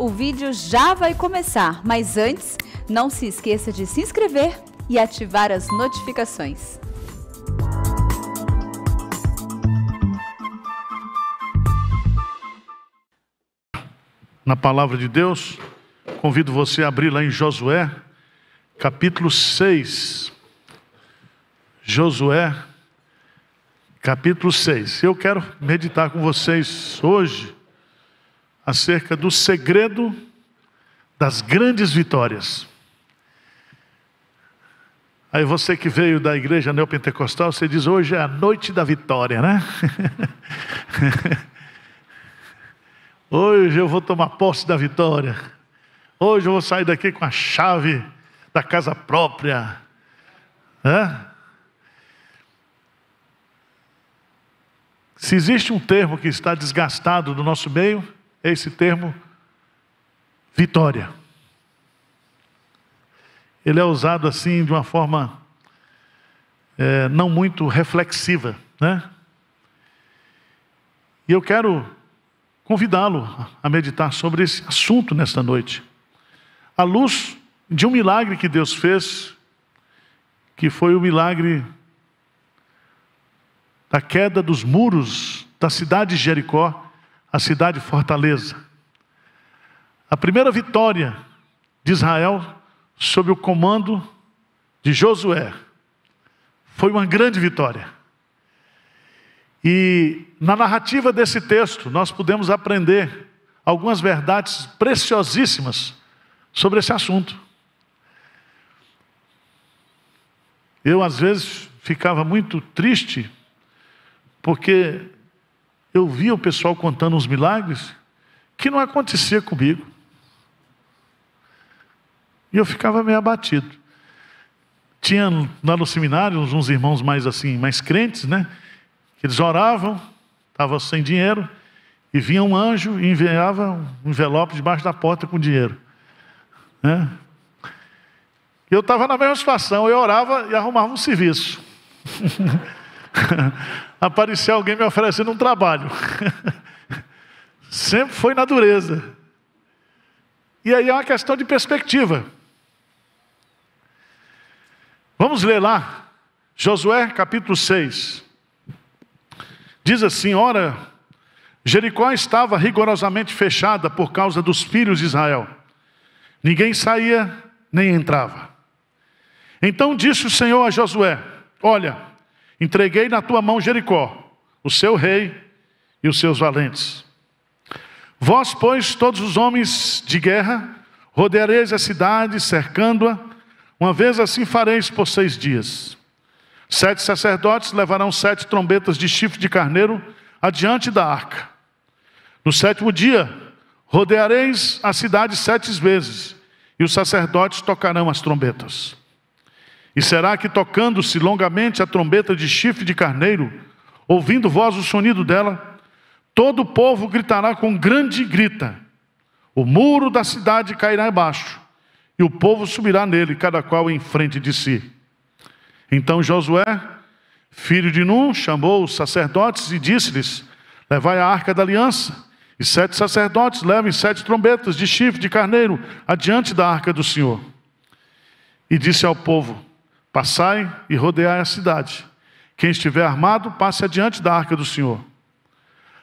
o vídeo já vai começar, mas antes, não se esqueça de se inscrever e ativar as notificações. Na palavra de Deus, convido você a abrir lá em Josué, capítulo 6. Josué, capítulo 6. Eu quero meditar com vocês hoje acerca do segredo das grandes vitórias. Aí você que veio da igreja neopentecostal, você diz hoje é a noite da vitória, né? hoje eu vou tomar posse da vitória. Hoje eu vou sair daqui com a chave da casa própria. Né? Se existe um termo que está desgastado do nosso meio, é esse termo vitória. Ele é usado assim de uma forma é, não muito reflexiva, né? E eu quero convidá-lo a meditar sobre esse assunto nesta noite. À luz de um milagre que Deus fez, que foi o milagre da queda dos muros da cidade de Jericó, a cidade fortaleza. A primeira vitória de Israel sob o comando de Josué foi uma grande vitória. E na narrativa desse texto, nós podemos aprender algumas verdades preciosíssimas sobre esse assunto. Eu, às vezes, ficava muito triste, porque eu via o pessoal contando uns milagres que não acontecia comigo. E eu ficava meio abatido. Tinha lá no seminário uns, irmãos mais assim, mais crentes, né? Eles oravam, estavam sem dinheiro, e vinha um anjo e enviava um envelope debaixo da porta com dinheiro. Né? Eu estava na mesma situação, eu orava e arrumava um serviço. aparecer alguém me oferecendo um trabalho. Sempre foi na dureza. E aí é uma questão de perspectiva. Vamos ler lá, Josué capítulo 6. Diz assim: Ora, Jericó estava rigorosamente fechada por causa dos filhos de Israel. Ninguém saía nem entrava. Então disse o Senhor a Josué: Olha, Entreguei na tua mão Jericó, o seu rei e os seus valentes. Vós, pois, todos os homens de guerra, rodeareis a cidade, cercando-a, uma vez assim fareis por seis dias. Sete sacerdotes levarão sete trombetas de chifre de carneiro adiante da arca. No sétimo dia, rodeareis a cidade sete vezes, e os sacerdotes tocarão as trombetas. E será que tocando-se longamente a trombeta de chifre de carneiro, ouvindo vós o sonido dela, todo o povo gritará com grande grita. O muro da cidade cairá abaixo, e o povo subirá nele, cada qual em frente de si. Então Josué, filho de Nun, chamou os sacerdotes e disse-lhes: Levai a arca da aliança, e sete sacerdotes levem sete trombetas de chifre de carneiro adiante da arca do Senhor. E disse ao povo: Passai e rodeai a cidade. Quem estiver armado, passe adiante da arca do Senhor.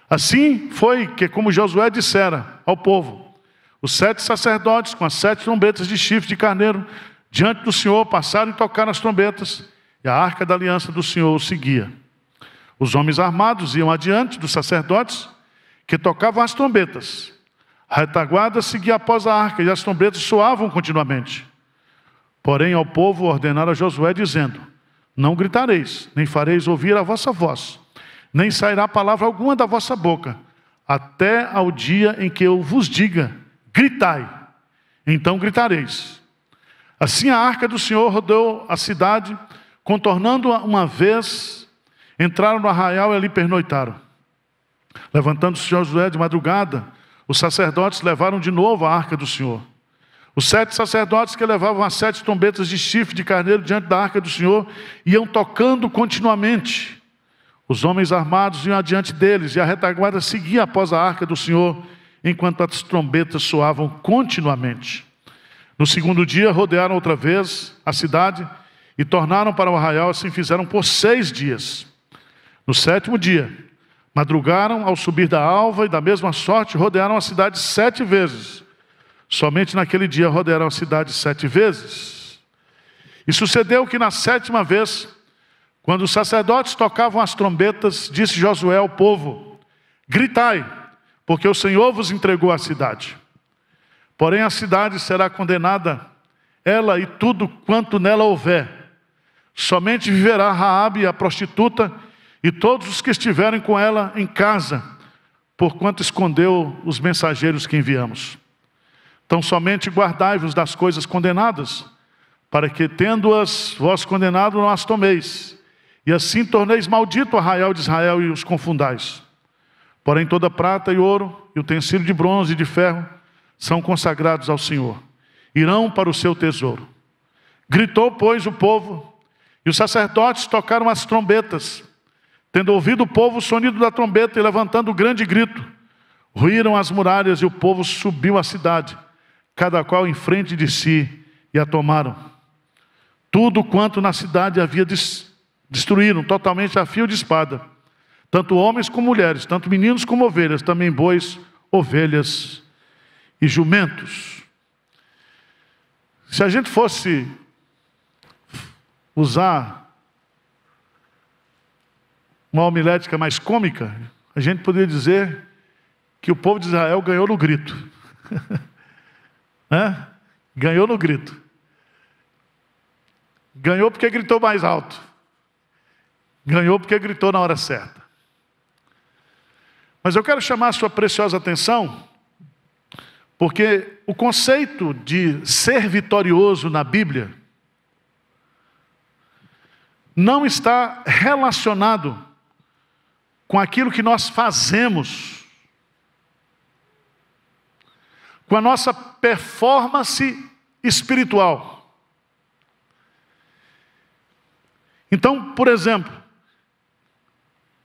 Assim foi que, como Josué dissera ao povo, os sete sacerdotes com as sete trombetas de chifre de carneiro diante do Senhor passaram e tocaram as trombetas, e a arca da aliança do Senhor o seguia. Os homens armados iam adiante dos sacerdotes, que tocavam as trombetas. A retaguarda seguia após a arca, e as trombetas soavam continuamente. Porém, ao povo ordenara Josué, dizendo: Não gritareis, nem fareis ouvir a vossa voz, nem sairá palavra alguma da vossa boca, até ao dia em que eu vos diga: Gritai, então gritareis. Assim a arca do Senhor rodou a cidade, contornando-a uma vez, entraram no arraial e ali pernoitaram. Levantando-se Josué de madrugada, os sacerdotes levaram de novo a arca do Senhor. Os sete sacerdotes que levavam as sete trombetas de chifre de carneiro diante da arca do Senhor iam tocando continuamente. Os homens armados iam adiante deles e a retaguarda seguia após a arca do Senhor, enquanto as trombetas soavam continuamente. No segundo dia, rodearam outra vez a cidade e tornaram para o arraial, assim fizeram por seis dias. No sétimo dia, madrugaram ao subir da alva e, da mesma sorte, rodearam a cidade sete vezes. Somente naquele dia rodearam a cidade sete vezes. E sucedeu que na sétima vez, quando os sacerdotes tocavam as trombetas, disse Josué ao povo: Gritai, porque o Senhor vos entregou a cidade. Porém a cidade será condenada, ela e tudo quanto nela houver. Somente viverá Raabe, a prostituta, e todos os que estiverem com ela em casa, porquanto escondeu os mensageiros que enviamos. Então somente guardai-vos das coisas condenadas, para que, tendo-as vós condenado, não as tomeis, e assim torneis maldito o arraial de Israel e os confundais. Porém, toda prata e ouro, e utensílio de bronze e de ferro, são consagrados ao Senhor, irão para o seu tesouro. Gritou, pois, o povo, e os sacerdotes tocaram as trombetas, tendo ouvido o povo o sonido da trombeta e levantando o grande grito. Ruíram as muralhas e o povo subiu à cidade cada qual em frente de si, e a tomaram. Tudo quanto na cidade havia des destruíram totalmente a fio de espada, tanto homens como mulheres, tanto meninos como ovelhas, também bois, ovelhas e jumentos. Se a gente fosse usar uma homilética mais cômica, a gente poderia dizer que o povo de Israel ganhou no grito. Né? Ganhou no grito. Ganhou porque gritou mais alto. Ganhou porque gritou na hora certa. Mas eu quero chamar a sua preciosa atenção, porque o conceito de ser vitorioso na Bíblia não está relacionado com aquilo que nós fazemos com a nossa performance espiritual. Então, por exemplo,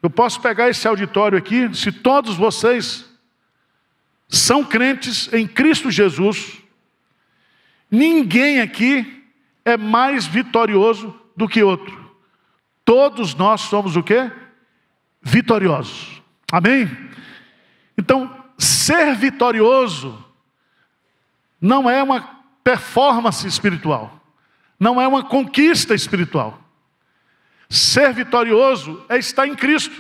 eu posso pegar esse auditório aqui, se todos vocês são crentes em Cristo Jesus, ninguém aqui é mais vitorioso do que outro. Todos nós somos o quê? Vitoriosos. Amém? Então, ser vitorioso não é uma performance espiritual, não é uma conquista espiritual. Ser vitorioso é estar em Cristo.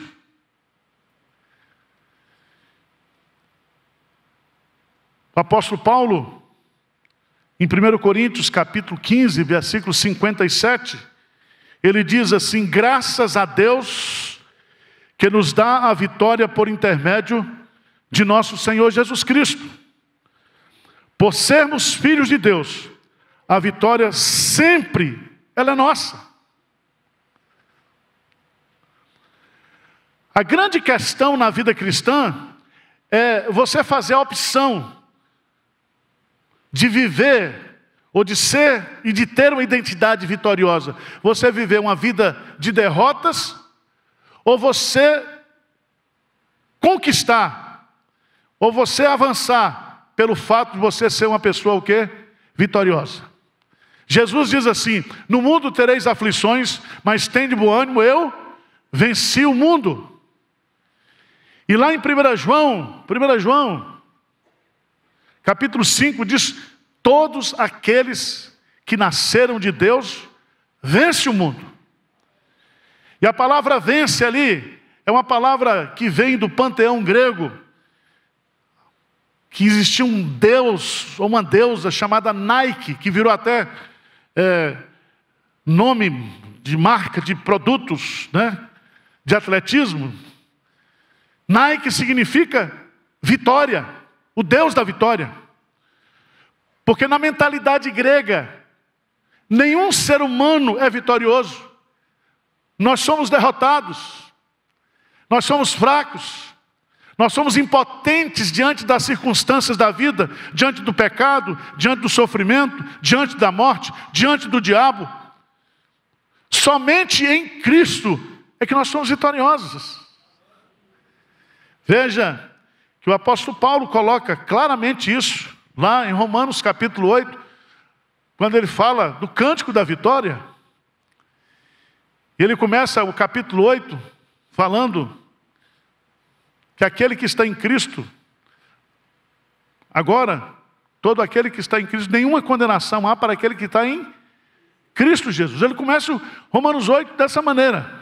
O apóstolo Paulo, em 1 Coríntios capítulo 15, versículo 57, ele diz assim: graças a Deus que nos dá a vitória por intermédio de nosso Senhor Jesus Cristo. Por sermos filhos de Deus, a vitória sempre ela é nossa. A grande questão na vida cristã é você fazer a opção de viver ou de ser e de ter uma identidade vitoriosa. Você viver uma vida de derrotas ou você conquistar ou você avançar pelo fato de você ser uma pessoa o quê? Vitoriosa. Jesus diz assim: No mundo tereis aflições, mas tende bom ânimo, eu venci o mundo. E lá em 1 João, 1 João, capítulo 5, diz: Todos aqueles que nasceram de Deus, vence o mundo. E a palavra vence ali é uma palavra que vem do panteão grego, que existia um deus, ou uma deusa chamada Nike, que virou até é, nome de marca de produtos né, de atletismo. Nike significa vitória, o deus da vitória. Porque na mentalidade grega, nenhum ser humano é vitorioso. Nós somos derrotados, nós somos fracos. Nós somos impotentes diante das circunstâncias da vida, diante do pecado, diante do sofrimento, diante da morte, diante do diabo. Somente em Cristo é que nós somos vitoriosos. Veja que o apóstolo Paulo coloca claramente isso lá em Romanos capítulo 8, quando ele fala do cântico da vitória. Ele começa o capítulo 8 falando que aquele que está em Cristo, agora, todo aquele que está em Cristo, nenhuma condenação há para aquele que está em Cristo Jesus. Ele começa Romanos 8 dessa maneira.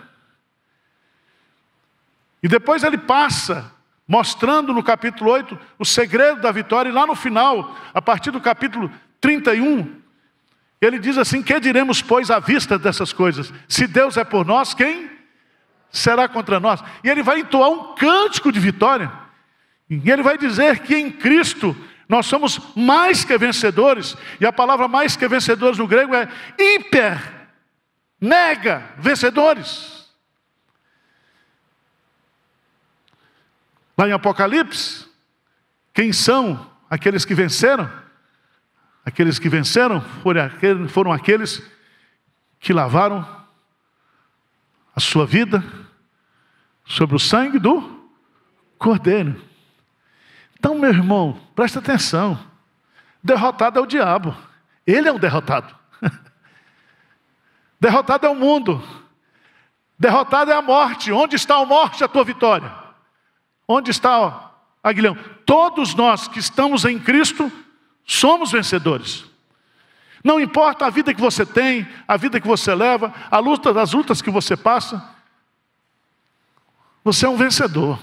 E depois ele passa mostrando no capítulo 8 o segredo da vitória, e lá no final, a partir do capítulo 31, ele diz assim: Que diremos, pois, à vista dessas coisas? Se Deus é por nós, quem será contra nós. E ele vai entoar um cântico de vitória. E ele vai dizer que em Cristo nós somos mais que vencedores. E a palavra mais que vencedores no grego é hiper, mega vencedores. Lá em Apocalipse, quem são aqueles que venceram? Aqueles que venceram foram aqueles que lavaram a sua vida sobre o sangue do Cordeiro. Então, meu irmão, presta atenção. Derrotado é o diabo. Ele é o derrotado. derrotado é o mundo. Derrotado é a morte. Onde está a morte, a tua vitória? Onde está, ó, Aguilhão? Todos nós que estamos em Cristo somos vencedores. Não importa a vida que você tem, a vida que você leva, a luta das lutas que você passa, você é um vencedor.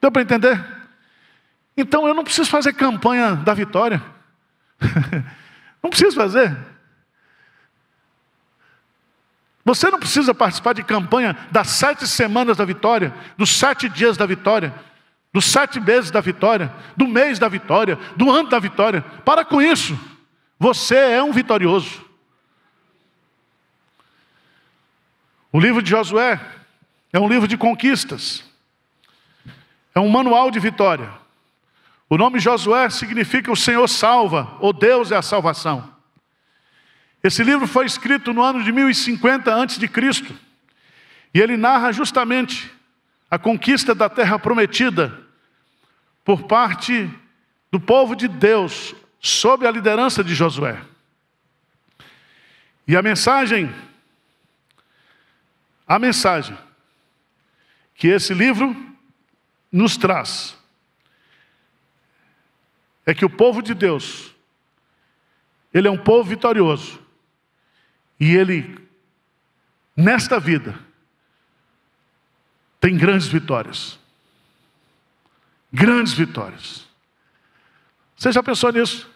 Deu para entender? Então eu não preciso fazer campanha da vitória. não preciso fazer. Você não precisa participar de campanha das sete semanas da vitória, dos sete dias da vitória dos sete meses da vitória, do mês da vitória, do ano da vitória. Para com isso. Você é um vitorioso. O livro de Josué é um livro de conquistas. É um manual de vitória. O nome Josué significa o Senhor salva, ou Deus é a salvação. Esse livro foi escrito no ano de 1050 a.C. e ele narra justamente a conquista da terra prometida por parte do povo de Deus, sob a liderança de Josué. E a mensagem, a mensagem que esse livro nos traz é que o povo de Deus, ele é um povo vitorioso. E ele, nesta vida, tem grandes vitórias. Grandes vitórias. Você já pensou nisso?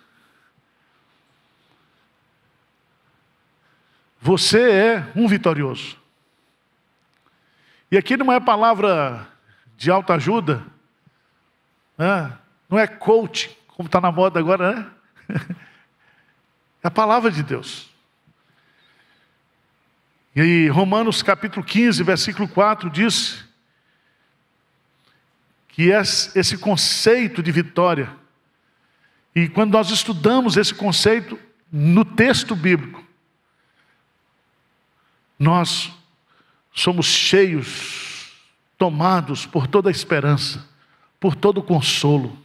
Você é um vitorioso. E aqui não é palavra de alta ajuda, né? não é coach, como está na moda agora, né? É a palavra de Deus. E aí, Romanos capítulo 15, versículo 4 diz que é esse conceito de vitória. E quando nós estudamos esse conceito no texto bíblico, nós somos cheios, tomados por toda a esperança, por todo o consolo.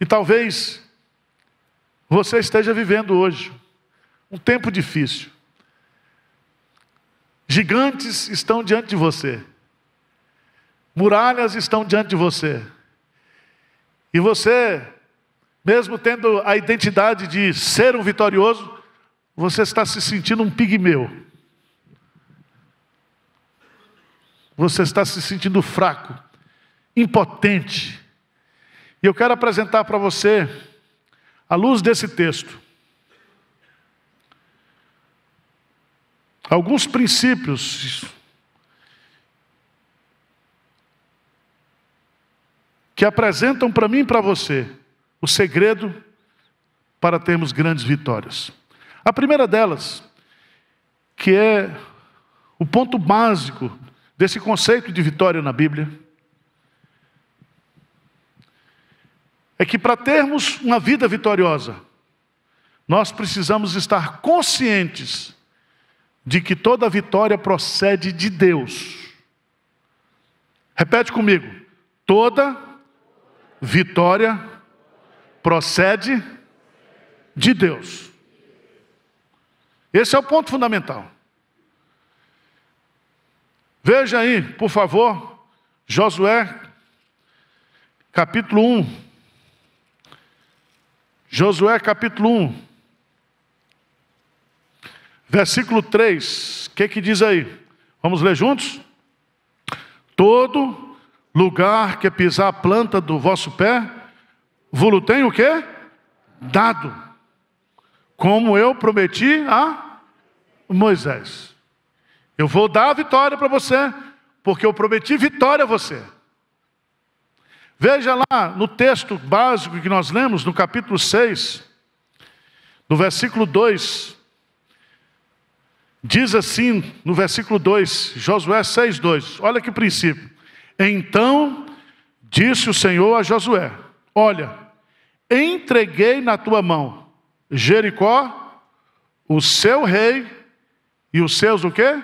E talvez você esteja vivendo hoje um tempo difícil Gigantes estão diante de você. Muralhas estão diante de você. E você, mesmo tendo a identidade de ser um vitorioso, você está se sentindo um pigmeu. Você está se sentindo fraco, impotente. E eu quero apresentar para você, à luz desse texto, Alguns princípios que apresentam para mim e para você o segredo para termos grandes vitórias. A primeira delas, que é o ponto básico desse conceito de vitória na Bíblia, é que para termos uma vida vitoriosa, nós precisamos estar conscientes de que toda vitória procede de Deus. Repete comigo: toda vitória procede de Deus. Esse é o ponto fundamental. Veja aí, por favor, Josué, capítulo 1. Josué, capítulo 1. Versículo 3, o que, que diz aí? Vamos ler juntos? Todo lugar que pisar a planta do vosso pé, vulo tem o quê? Dado. Como eu prometi a Moisés. Eu vou dar a vitória para você, porque eu prometi vitória a você. Veja lá no texto básico que nós lemos, no capítulo 6, no versículo 2. Diz assim no versículo 2, Josué 6, 2. Olha que princípio. Então disse o Senhor a Josué: Olha, entreguei na tua mão Jericó, o seu rei e os seus o quê?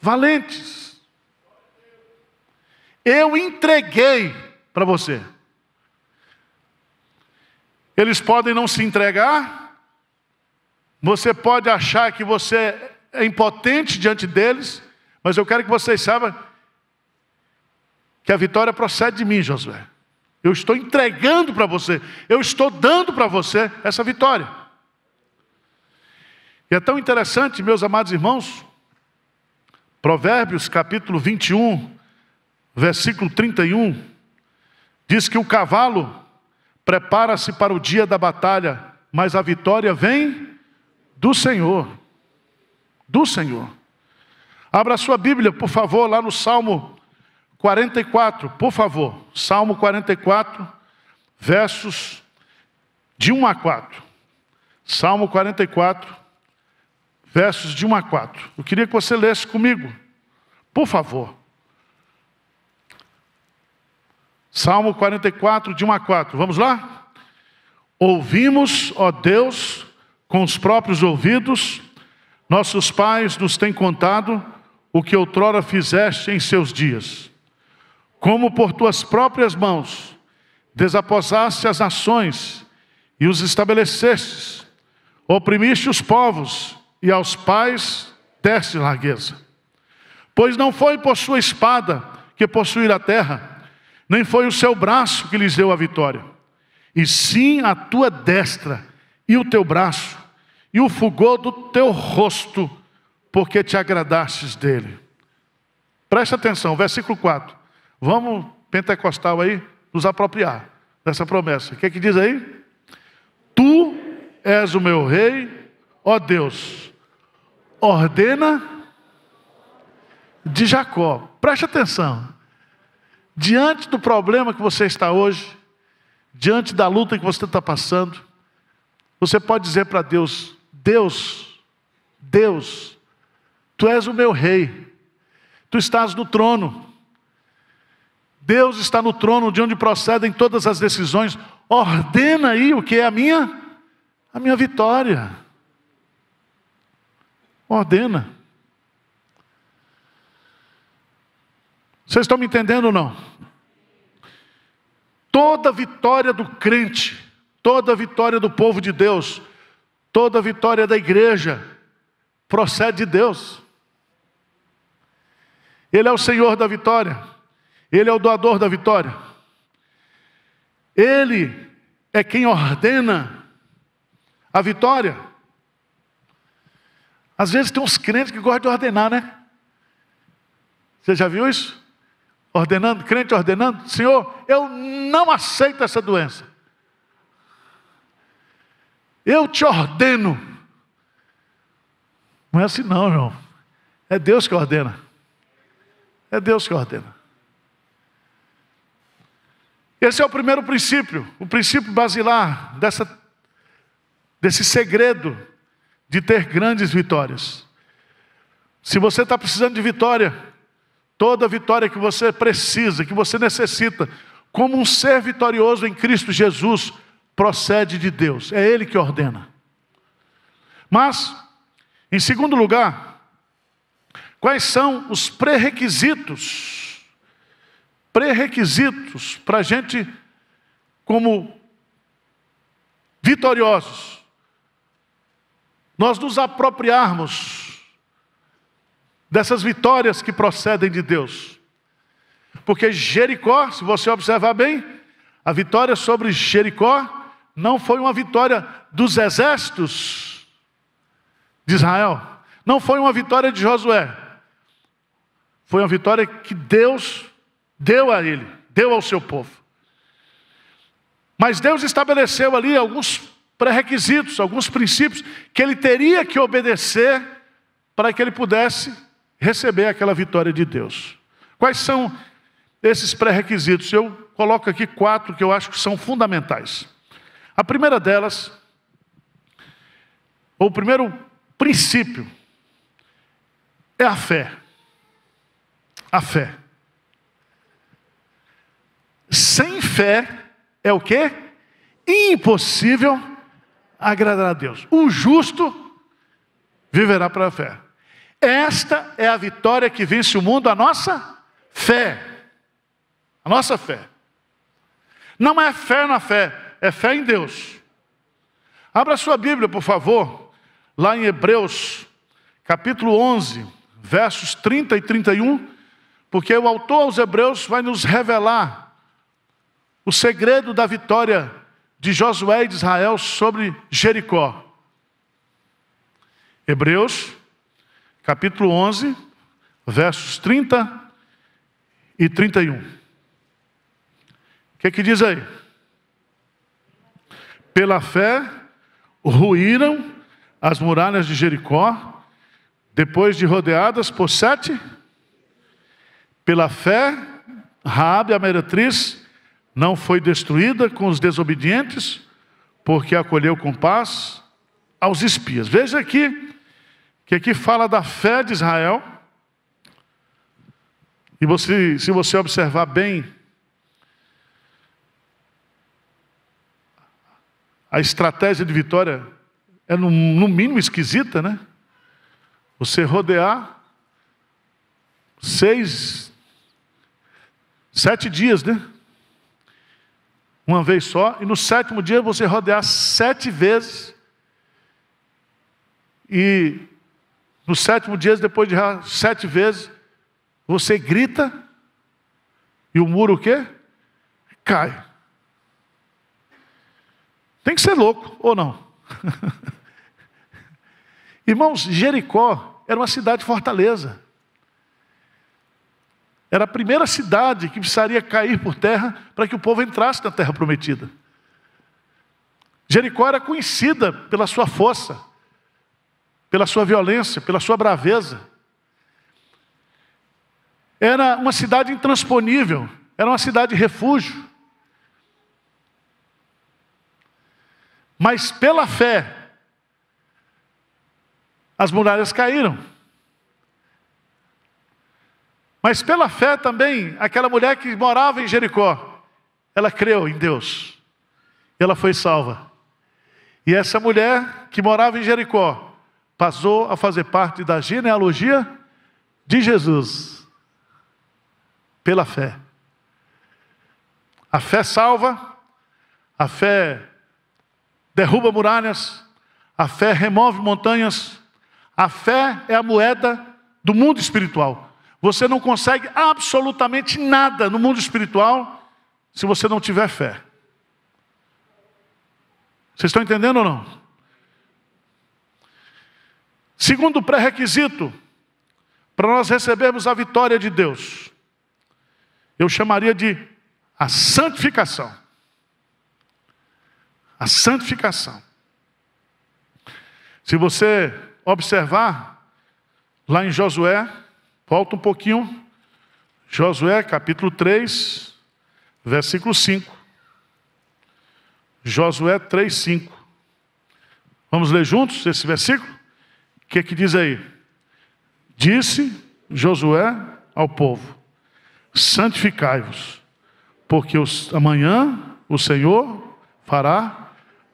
Valentes. Eu entreguei para você. Eles podem não se entregar, você pode achar que você é impotente diante deles, mas eu quero que vocês saibam que a vitória procede de mim, Josué. Eu estou entregando para você, eu estou dando para você essa vitória. E é tão interessante, meus amados irmãos, Provérbios capítulo 21, versículo 31, diz que o cavalo prepara-se para o dia da batalha, mas a vitória vem do Senhor do Senhor. Abra a sua Bíblia, por favor, lá no Salmo 44, por favor. Salmo 44, versos de 1 a 4. Salmo 44, versos de 1 a 4. Eu queria que você lesse comigo, por favor. Salmo 44, de 1 a 4. Vamos lá? Ouvimos, ó Deus, com os próprios ouvidos, nossos pais nos têm contado o que outrora fizeste em seus dias, como por tuas próprias mãos desaposaste as nações e os estabelecestes, oprimiste os povos e aos pais deste largueza. Pois não foi por sua espada que possuir a terra, nem foi o seu braço que lhes deu a vitória, e sim a tua destra e o teu braço e o fulgor do teu rosto, porque te agradastes dele. Preste atenção, versículo 4. Vamos, pentecostal aí, nos apropriar dessa promessa. O que, é que diz aí? Tu és o meu rei, ó Deus, ordena de Jacó. Preste atenção. Diante do problema que você está hoje, diante da luta que você está passando, você pode dizer para Deus: Deus, Deus, tu és o meu rei, tu estás no trono. Deus está no trono de onde procedem todas as decisões. Ordena aí o que é a minha a minha vitória. Ordena. Vocês estão me entendendo ou não? Toda vitória do crente, toda vitória do povo de Deus Toda vitória da igreja procede de Deus. Ele é o Senhor da vitória. Ele é o doador da vitória. Ele é quem ordena a vitória. Às vezes tem uns crentes que gostam de ordenar, né? Você já viu isso? Ordenando, crente ordenando, Senhor, eu não aceito essa doença. Eu te ordeno. Não é assim, não, irmão. É Deus que ordena. É Deus que ordena. Esse é o primeiro princípio, o princípio basilar dessa, desse segredo de ter grandes vitórias. Se você está precisando de vitória, toda vitória que você precisa, que você necessita, como um ser vitorioso em Cristo Jesus, procede de Deus, é Ele que ordena. Mas, em segundo lugar, quais são os pré-requisitos? Pré-requisitos para a gente, como vitoriosos, nós nos apropriarmos dessas vitórias que procedem de Deus. Porque Jericó, se você observar bem, a vitória sobre Jericó não foi uma vitória dos exércitos de Israel. Não foi uma vitória de Josué. Foi uma vitória que Deus deu a ele, deu ao seu povo. Mas Deus estabeleceu ali alguns pré-requisitos, alguns princípios que ele teria que obedecer para que ele pudesse receber aquela vitória de Deus. Quais são esses pré-requisitos? Eu coloco aqui quatro que eu acho que são fundamentais. A primeira delas, ou o primeiro princípio, é a fé. A fé. Sem fé é o que? Impossível agradar a Deus. O justo viverá pela fé. Esta é a vitória que vence o mundo, a nossa fé. A nossa fé. Não é fé na fé, é fé em Deus. Abra sua Bíblia, por favor, lá em Hebreus, capítulo 11, versos 30 e 31, porque o autor aos Hebreus vai nos revelar o segredo da vitória de Josué e de Israel sobre Jericó. Hebreus, capítulo 11, versos 30 e 31. O que, que diz aí? Pela fé, ruíram as muralhas de Jericó, depois de rodeadas por sete. Pela fé, Raabe, a meretriz, não foi destruída com os desobedientes, porque acolheu com paz aos espias. Veja aqui que aqui fala da fé de Israel. E você, se você observar bem a estratégia de vitória é no, no mínimo esquisita, né? Você rodear seis, sete dias, né? Uma vez só, e no sétimo dia você rodear sete vezes, e no sétimo dia, depois de sete vezes, você grita, e o muro o quê? Cai. Tem que ser louco, ou não? Irmãos, Jericó era uma cidade fortaleza. Era a primeira cidade que precisaria cair por terra para que o povo entrasse na terra prometida. Jericó era conhecida pela sua força, pela sua violência, pela sua braveza. Era uma cidade intransponível, era uma cidade refúgio. Mas pela fé, as muralhas caíram. Mas pela fé também, aquela mulher que morava em Jericó, ela creu em Deus. Ela foi salva. E essa mulher que morava em Jericó passou a fazer parte da genealogia de Jesus. Pela fé. A fé salva, a fé derruba muralhas, a fé remove montanhas. A fé é a moeda do mundo espiritual. Você não consegue absolutamente nada no mundo espiritual se você não tiver fé. Vocês estão entendendo ou não? Segundo pré-requisito para nós recebermos a vitória de Deus, eu chamaria de a santificação a santificação. Se você observar, lá em Josué, volta um pouquinho, Josué capítulo 3, versículo 5. Josué 3, 5. Vamos ler juntos esse versículo? O que, é que diz aí? Disse Josué ao povo: Santificai-vos, porque os, amanhã o Senhor fará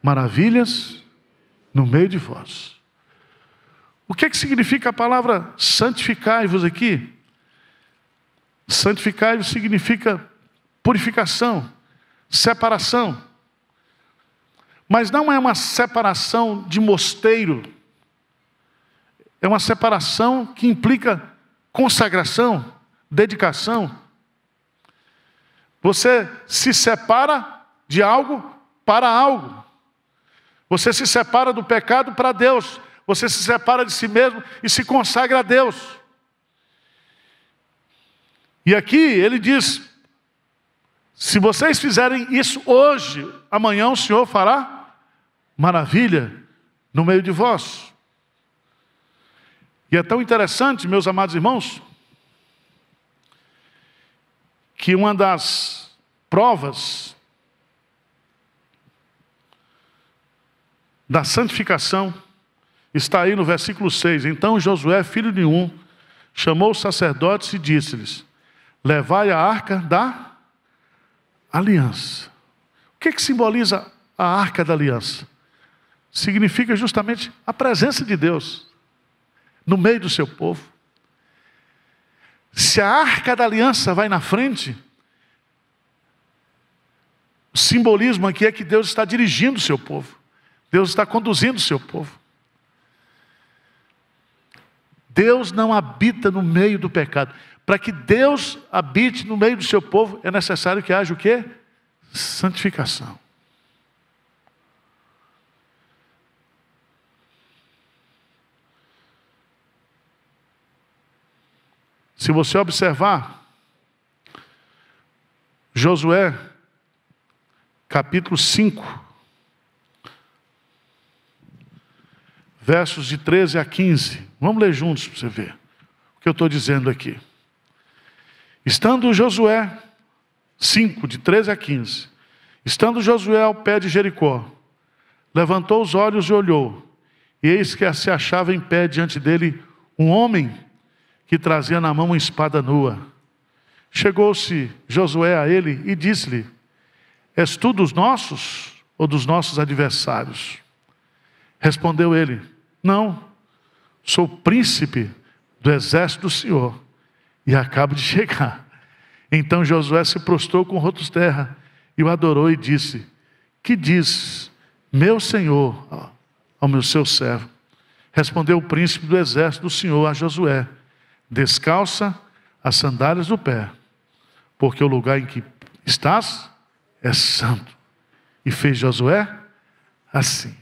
maravilhas no meio de vós. O que, é que significa a palavra santificai-vos aqui? Santificai-vos significa purificação, separação. Mas não é uma separação de mosteiro, é uma separação que implica consagração, dedicação. Você se separa de algo para algo. Você se separa do pecado para Deus. Você se separa de si mesmo e se consagra a Deus. E aqui ele diz: se vocês fizerem isso hoje, amanhã o Senhor fará maravilha no meio de vós. E é tão interessante, meus amados irmãos, que uma das provas da santificação está aí no versículo 6. Então Josué, filho de um, chamou os sacerdotes e disse-lhes: Levai a arca da aliança. O que, é que simboliza a arca da aliança? Significa justamente a presença de Deus no meio do seu povo. Se a arca da aliança vai na frente, o simbolismo aqui é que Deus está dirigindo o seu povo. Deus está conduzindo o seu povo. Deus não habita no meio do pecado. Para que Deus habite no meio do seu povo, é necessário que haja o quê? Santificação. Se você observar, Josué, capítulo 5, versos de 13 a 15. Vamos ler juntos para você ver o que eu estou dizendo aqui. Estando Josué, 5, de 13 a 15. Estando Josué ao pé de Jericó, levantou os olhos e olhou, e eis que se achava em pé diante dele um homem que trazia na mão uma espada nua. Chegou-se Josué a ele e disse-lhe: És tu dos nossos ou dos nossos adversários? Respondeu ele: não. Sou príncipe do exército do Senhor e acabo de chegar. Então Josué se prostrou com rotos terra e o adorou e disse: Que diz meu senhor ao meu seu servo? Respondeu o príncipe do exército do Senhor a Josué: Descalça as sandálias do pé, porque o lugar em que estás é santo. E fez Josué assim.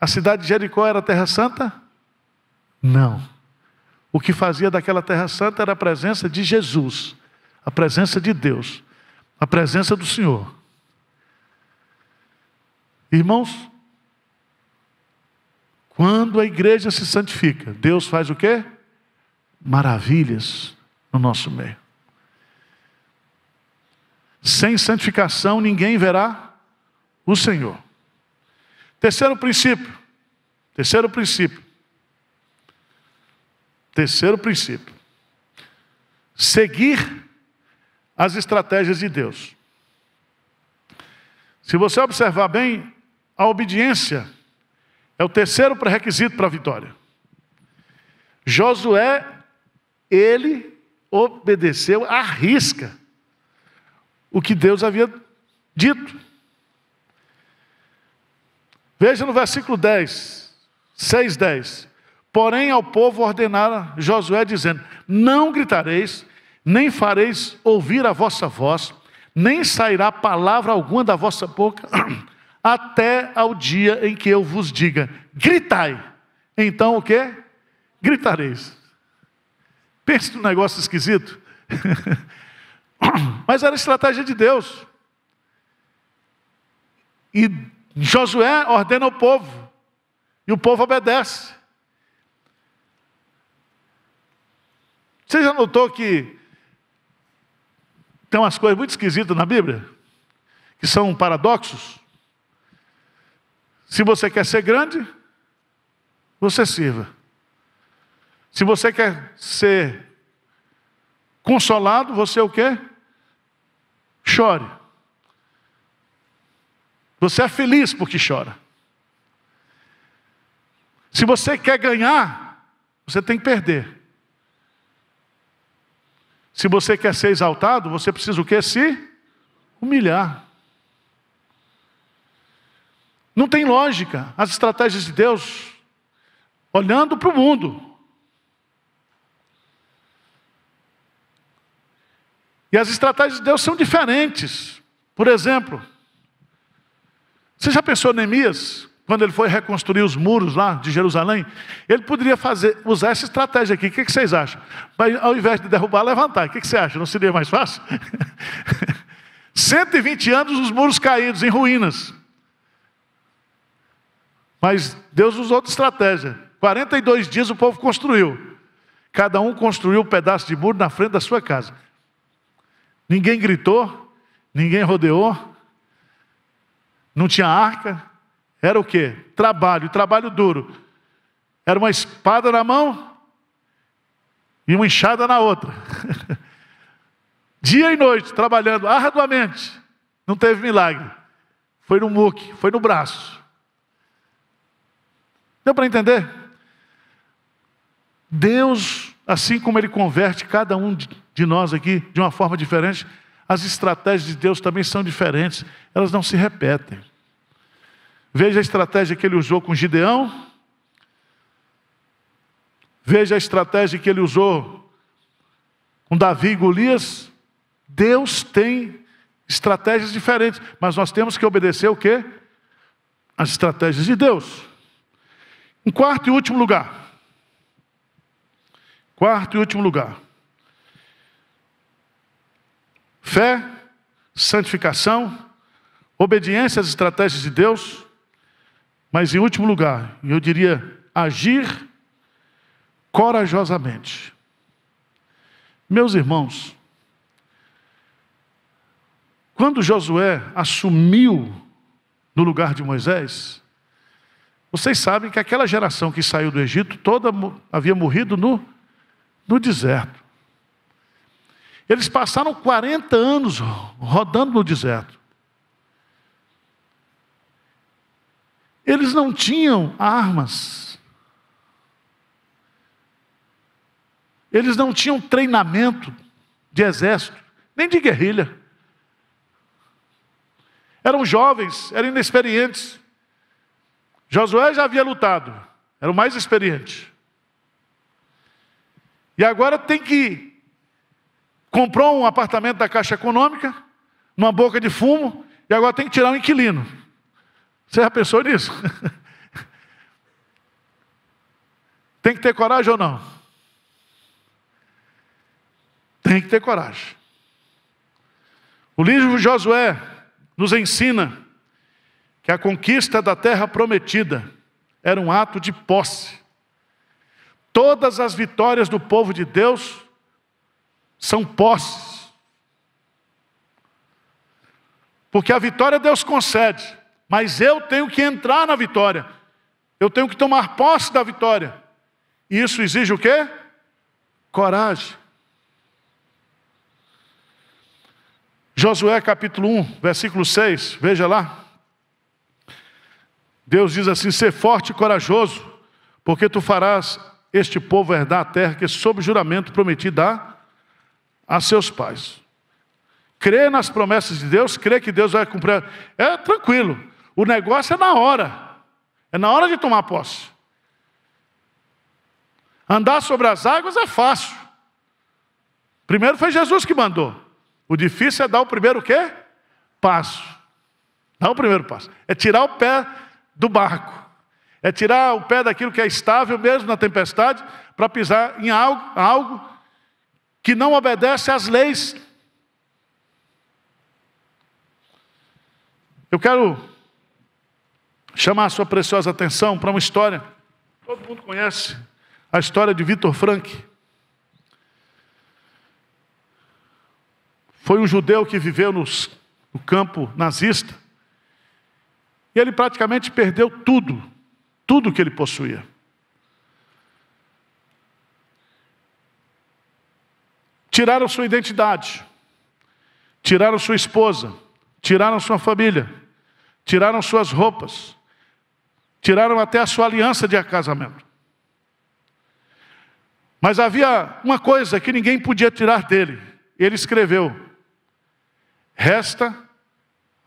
A cidade de Jericó era terra santa? Não. O que fazia daquela terra santa era a presença de Jesus, a presença de Deus, a presença do Senhor. Irmãos, quando a igreja se santifica, Deus faz o quê? Maravilhas no nosso meio. Sem santificação ninguém verá o Senhor. Terceiro princípio. Terceiro princípio. Terceiro princípio. Seguir as estratégias de Deus. Se você observar bem, a obediência é o terceiro pré-requisito para a vitória. Josué, ele obedeceu à risca o que Deus havia dito. Veja no versículo 10, 6, 10. Porém, ao povo ordenara Josué, dizendo: Não gritareis, nem fareis ouvir a vossa voz, nem sairá palavra alguma da vossa boca, até ao dia em que eu vos diga: gritai. Então o que? Gritareis. Pense num negócio esquisito. Mas era estratégia de Deus. E Josué ordena o povo, e o povo obedece. Você já notou que tem umas coisas muito esquisitas na Bíblia? Que são paradoxos? Se você quer ser grande, você sirva. Se você quer ser consolado, você o quê? Chore. Você é feliz porque chora. Se você quer ganhar, você tem que perder. Se você quer ser exaltado, você precisa o quê? Se humilhar. Não tem lógica as estratégias de Deus olhando para o mundo. E as estratégias de Deus são diferentes. Por exemplo, você já pensou Neemias, quando ele foi reconstruir os muros lá de Jerusalém? Ele poderia fazer, usar essa estratégia aqui. O que, vocês acham? Mas, ao invés de derrubar, levantar. O que, você acha? Não seria mais fácil? 120 anos os muros caídos, em ruínas. Mas Deus usou outra estratégia. 42 dias o povo construiu. Cada um construiu um pedaço de muro na frente da sua casa. Ninguém gritou, ninguém rodeou, não tinha arca? Era o quê? Trabalho, trabalho duro. Era uma espada na mão e uma enxada na outra. Dia e noite, trabalhando arduamente. Não teve milagre. Foi no muque, foi no braço. Deu para entender? Deus, assim como Ele converte cada um de nós aqui de uma forma diferente, as estratégias de Deus também são diferentes, elas não se repetem. Veja a estratégia que ele usou com Gideão. Veja a estratégia que ele usou com Davi e Golias. Deus tem estratégias diferentes, mas nós temos que obedecer o quê? As estratégias de Deus. Em quarto e último lugar. Quarto e último lugar. Fé, santificação, obediência às estratégias de Deus, mas em último lugar, eu diria agir corajosamente. Meus irmãos, quando Josué assumiu no lugar de Moisés, vocês sabem que aquela geração que saiu do Egito toda havia morrido no, no deserto. Eles passaram 40 anos rodando no deserto. Eles não tinham armas. Eles não tinham treinamento de exército, nem de guerrilha. Eram jovens, eram inexperientes. Josué já havia lutado, era o mais experiente. E agora tem que comprou um apartamento da Caixa Econômica, numa boca de fumo, e agora tem que tirar um inquilino. Você já pensou nisso? tem que ter coragem ou não? Tem que ter coragem. O livro de Josué nos ensina que a conquista da terra prometida era um ato de posse. Todas as vitórias do povo de Deus são posses. Porque a vitória Deus concede, mas eu tenho que entrar na vitória, eu tenho que tomar posse da vitória. E isso exige o quê? Coragem. Josué capítulo 1, versículo 6, veja lá. Deus diz assim: Ser forte e corajoso, porque tu farás este povo herdar a terra que, sob juramento, prometi dar a seus pais. Crê nas promessas de Deus, crê que Deus vai cumprir. É tranquilo. O negócio é na hora. É na hora de tomar posse. Andar sobre as águas é fácil. Primeiro foi Jesus que mandou. O difícil é dar o primeiro quê? Passo. Dá o primeiro passo. É tirar o pé do barco. É tirar o pé daquilo que é estável mesmo na tempestade para pisar em algo, algo que não obedece às leis. Eu quero chamar a sua preciosa atenção para uma história. Todo mundo conhece a história de Vitor Frank. Foi um judeu que viveu nos, no campo nazista. E ele praticamente perdeu tudo, tudo que ele possuía. Tiraram sua identidade, tiraram sua esposa, tiraram sua família, tiraram suas roupas, tiraram até a sua aliança de casamento. Mas havia uma coisa que ninguém podia tirar dele. Ele escreveu: Resta,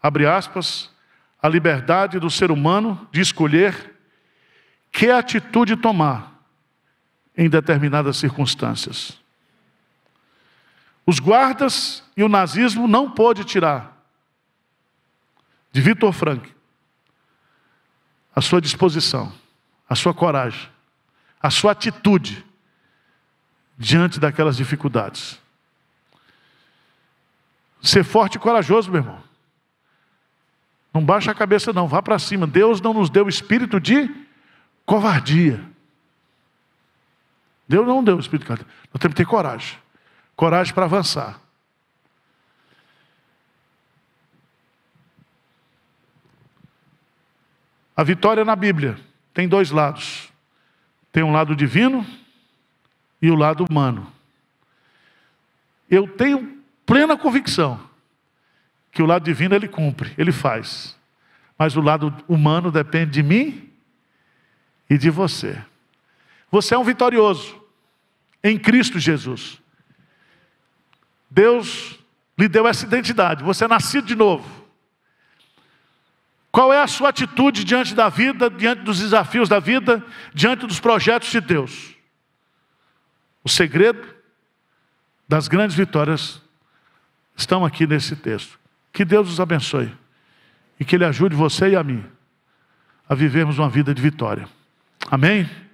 abre aspas, a liberdade do ser humano de escolher que atitude tomar em determinadas circunstâncias. Os guardas e o nazismo não pôde tirar de Vitor Frank a sua disposição, a sua coragem, a sua atitude diante daquelas dificuldades. Ser forte e corajoso, meu irmão. Não baixa a cabeça, não, vá para cima. Deus não nos deu espírito de covardia. Deus não deu espírito de covardia. Nós temos que ter coragem coragem para avançar. A vitória na Bíblia tem dois lados: tem um lado divino e o um lado humano. Eu tenho plena convicção que o lado divino ele cumpre, ele faz. Mas o lado humano depende de mim e de você. Você é um vitorioso em Cristo Jesus. Deus lhe deu essa identidade, você é nascido de novo. Qual é a sua atitude diante da vida, diante dos desafios da vida, diante dos projetos de Deus? O segredo das grandes vitórias estão aqui nesse texto. Que Deus os abençoe e que Ele ajude você e a mim a vivermos uma vida de vitória. Amém?